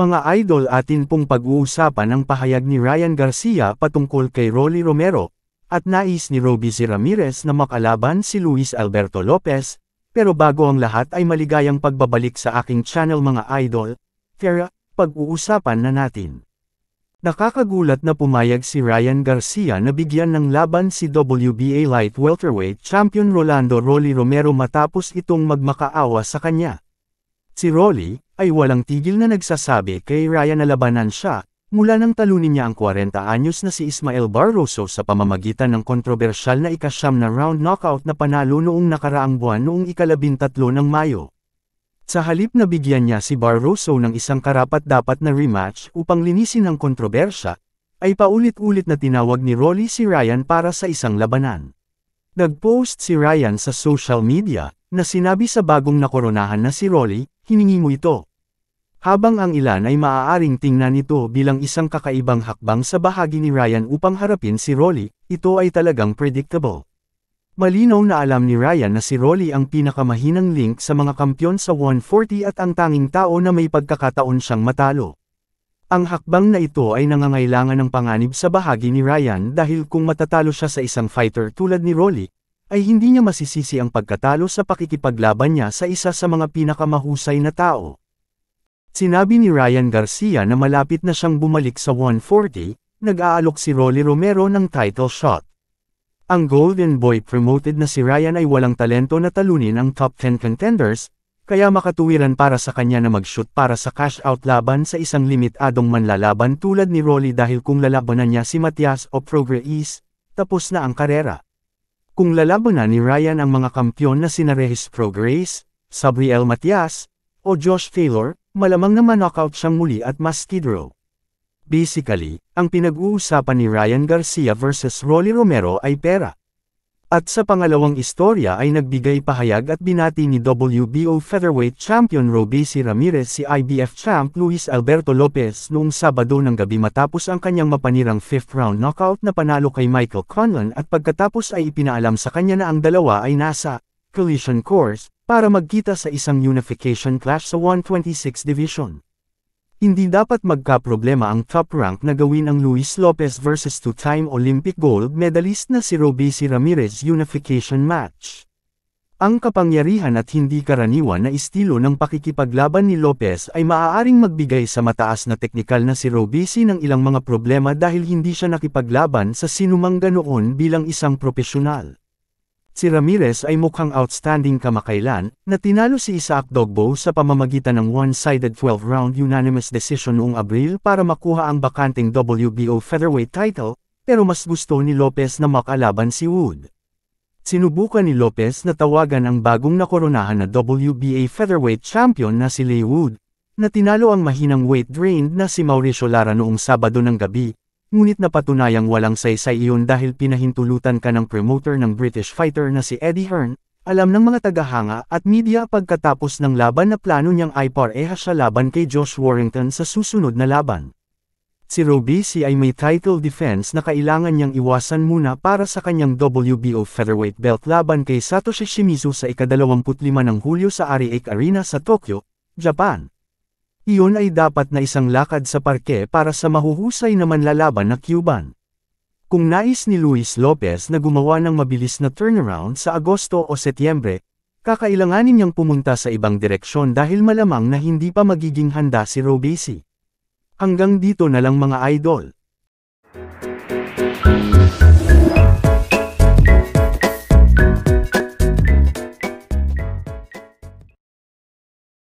Mga idol atin pong pag-uusapan ang pahayag ni Ryan Garcia patungkol kay Rolly Romero, at nais ni Roby C. Ramirez na makalaban si Luis Alberto Lopez, pero bago ang lahat ay maligayang pagbabalik sa aking channel mga idol, kaya pag-uusapan na natin. Nakakagulat na pumayag si Ryan Garcia na bigyan ng laban si WBA Light Welterweight Champion Rolando Rolly Romero matapos itong magmakaawa sa kanya. Si Rolly, ay walang tigil na nagsasabi kay Raya na labanan siya, mula nang talunin niya ang 40 anyos na si Ismael Barroso sa pamamagitan ng kontrobersyal na ikasyam na round knockout na panalo noong nakaraang buwan noong ikalabintatlo ng Mayo. Sa halip na bigyan niya si Barroso ng isang karapat-dapat na rematch upang linisin ang kontrobersya, ay paulit-ulit na tinawag ni Rolly si Ryan para sa isang labanan. Nag-post si Ryan sa social media, na sinabi sa bagong nakoronahan na si Rolly, hiningi mo ito. Habang ang ilan ay maaaring tingnan ito bilang isang kakaibang hakbang sa bahagi ni Ryan upang harapin si Rolly, ito ay talagang predictable. Malinaw na alam ni Ryan na si Rolly ang pinakamahinang link sa mga kampyon sa 140 at ang tanging tao na may pagkakataon siyang matalo. Ang hakbang na ito ay nangangailangan ng panganib sa bahagi ni Ryan dahil kung matatalo siya sa isang fighter tulad ni Rolly, ay hindi niya masisisi ang pagkatalo sa pakikipaglaban niya sa isa sa mga pinakamahusay na tao. Sinabi ni Ryan Garcia na malapit na siyang bumalik sa 140, nag-aalok si Rolly Romero ng title shot. Ang Golden Boy promoted na si Ryan ay walang talento na talunin ang top 10 contenders, kaya makatuwiran para sa kanya na mag-shoot para sa cash out laban sa isang limitadong manlalaban tulad ni Rolly dahil kung lalabanan niya si Matias o Progreis, tapos na ang karera. Kung lalabanan ni Ryan ang mga kampiyon na sina Regis Progreis, Sabriel Matias, o Josh Taylor, Malamang na manockout siyang muli at mas skid row. Basically, ang pinag-uusapan ni Ryan Garcia versus Rolly Romero ay pera. At sa pangalawang istorya ay nagbigay pahayag at binati ni WBO featherweight champion Robesi Ramirez si IBF champ Luis Alberto Lopez noong Sabado ng gabi matapos ang kanyang mapanirang fifth round knockout na panalo kay Michael Conlon at pagkatapos ay ipinaalam sa kanya na ang dalawa ay nasa collision course para magkita sa isang unification clash sa 126 division. Hindi dapat magkaproblema ang top rank na gawin ang Luis Lopez versus two-time Olympic gold medalist na si Robesi Ramirez unification match. Ang kapangyarihan at hindi karaniwan na estilo ng pakikipaglaban ni Lopez ay maaaring magbigay sa mataas na teknikal na si Robesi ng ilang mga problema dahil hindi siya nakipaglaban sa sinumang ganoon bilang isang propesyonal. Si Ramirez ay mukhang outstanding kamakailan, na tinalo si Isaac Dogbo sa pamamagitan ng one-sided 12-round unanimous decision noong Abril para makuha ang bakanting WBO featherweight title, pero mas gusto ni Lopez na makalaban si Wood. Sinubukan ni Lopez na tawagan ang bagong nakoronahan na WBA featherweight champion na si Leigh Wood, na tinalo ang mahinang weight drained na si Mauricio Lara noong Sabado ng gabi, ngunit napatunayang walang saysay iyon dahil pinahintulutan ka ng promoter ng British fighter na si Eddie Hearn, alam ng mga tagahanga at media pagkatapos ng laban na plano niyang ay pareha sa laban kay Josh Warrington sa susunod na laban. Si Robisi ay may title defense na kailangan niyang iwasan muna para sa kanyang WBO featherweight belt laban kay Satoshi Shimizu sa 25 ng Hulyo sa Ariake Arena sa Tokyo, Japan. Iyon ay dapat na isang lakad sa parke para sa mahuhusay na manlalaban na Cuban. Kung nais ni Luis Lopez na gumawa ng mabilis na turnaround sa Agosto o Setyembre, kakailanganin niyang pumunta sa ibang direksyon dahil malamang na hindi pa magiging handa si Robesi. Hanggang dito na lang mga idol. Thank you.